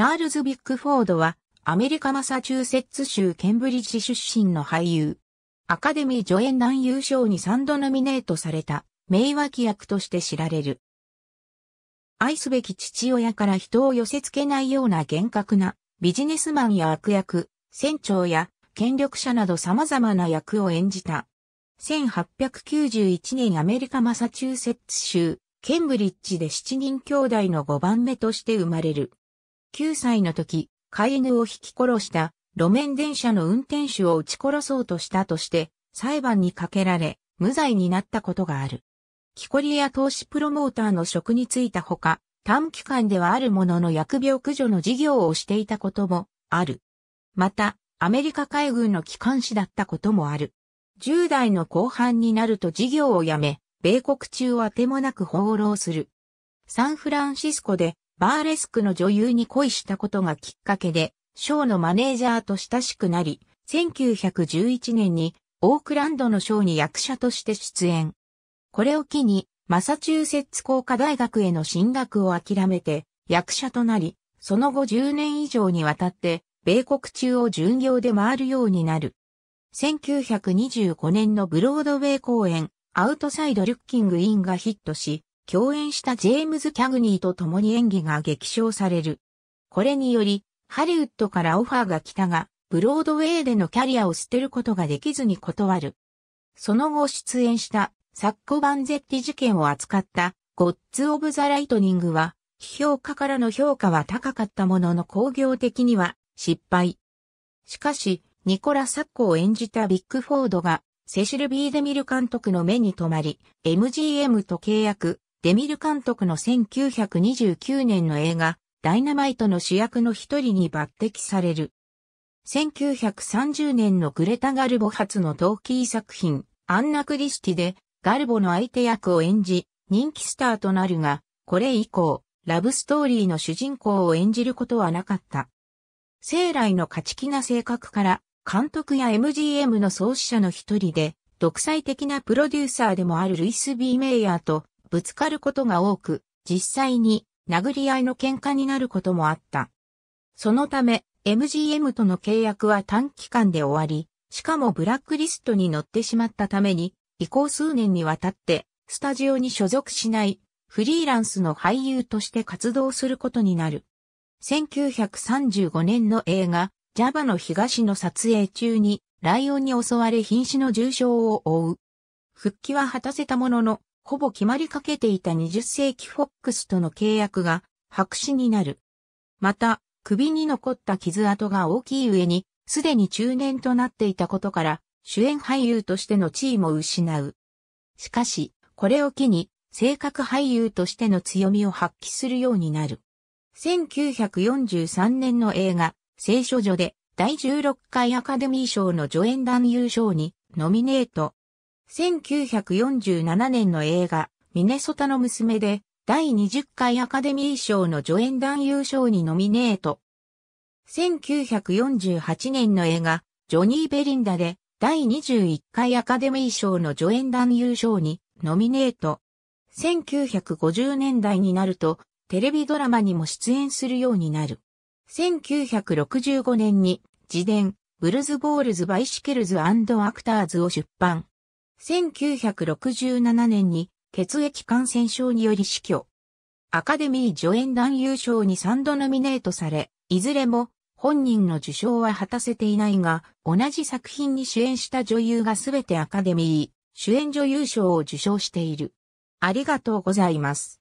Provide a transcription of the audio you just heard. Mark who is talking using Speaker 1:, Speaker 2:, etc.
Speaker 1: チャールズ・ビッグフォードは、アメリカマサチューセッツ州ケンブリッジ出身の俳優。アカデミー助演男優賞に3度ノミネートされた、名脇役として知られる。愛すべき父親から人を寄せ付けないような厳格な、ビジネスマンや悪役、船長や、権力者など様々な役を演じた。1891年アメリカマサチューセッツ州、ケンブリッジで7人兄弟の5番目として生まれる。9歳の時、飼い犬を引き殺した路面電車の運転手を撃ち殺そうとしたとして裁判にかけられ無罪になったことがある。木こりや投資プロモーターの職に就いたほか、短期間ではあるものの薬病駆除の事業をしていたこともある。また、アメリカ海軍の機関士だったこともある。10代の後半になると事業を辞め、米国中は手てもなく放浪する。サンフランシスコでバーレスクの女優に恋したことがきっかけで、ショーのマネージャーと親しくなり、1911年にオークランドのショーに役者として出演。これを機に、マサチューセッツ工科大学への進学を諦めて役者となり、その後10年以上にわたって米国中を巡業で回るようになる。1925年のブロードウェイ公演、アウトサイドルッキングインがヒットし、共演したジェームズ・キャグニーと共に演技が激賞される。これにより、ハリウッドからオファーが来たが、ブロードウェイでのキャリアを捨てることができずに断る。その後出演したサッコ・バンゼッティ事件を扱ったゴッツ・オブ・ザ・ライトニングは、批評家からの評価は高かったものの工業的には失敗。しかし、ニコラ・サッコを演じたビッグフォードがセシル・ビーデミル監督の目に留まり、MGM と契約、デミル監督の1929年の映画、ダイナマイトの主役の一人に抜擢される。1930年のグレタ・ガルボ初の同期作品、アンナ・クリスティで、ガルボの相手役を演じ、人気スターとなるが、これ以降、ラブストーリーの主人公を演じることはなかった。生来の勝ち気な性格から、監督や MGM の創始者の一人で、独裁的なプロデューサーでもあるルイス・ビー・メイヤーとぶつかることが多く、実際に殴り合いの喧嘩になることもあった。そのため、MGM との契約は短期間で終わり、しかもブラックリストに載ってしまったために、以降数年にわたって、スタジオに所属しない、フリーランスの俳優として活動することになる。1935年の映画、ジャバの東の撮影中に、ライオンに襲われ瀕死の重傷を負う。復帰は果たせたものの、ほぼ決まりかけていた20世紀フォックスとの契約が白紙になる。また、首に残った傷跡が大きい上に、すでに中年となっていたことから、主演俳優としての地位も失う。しかし、これを機に、性格俳優としての強みを発揮するようになる。1943年の映画、聖書女で第16回アカデミー賞の助演男優賞にノミネート1947年の映画、ミネソタの娘で、第20回アカデミー賞の助演男優賞にノミネート。1948年の映画、ジョニー・ベリンダで、第21回アカデミー賞の助演男優賞にノミネート。1950年代になると、テレビドラマにも出演するようになる。1965年に、自伝、ブルズ・ボールズ・バイシケルズアクターズを出版。1967年に血液感染症により死去。アカデミー助演男優賞に3度ノミネートされ、いずれも本人の受賞は果たせていないが、同じ作品に主演した女優がすべてアカデミー主演女優賞を受賞している。ありがとうございます。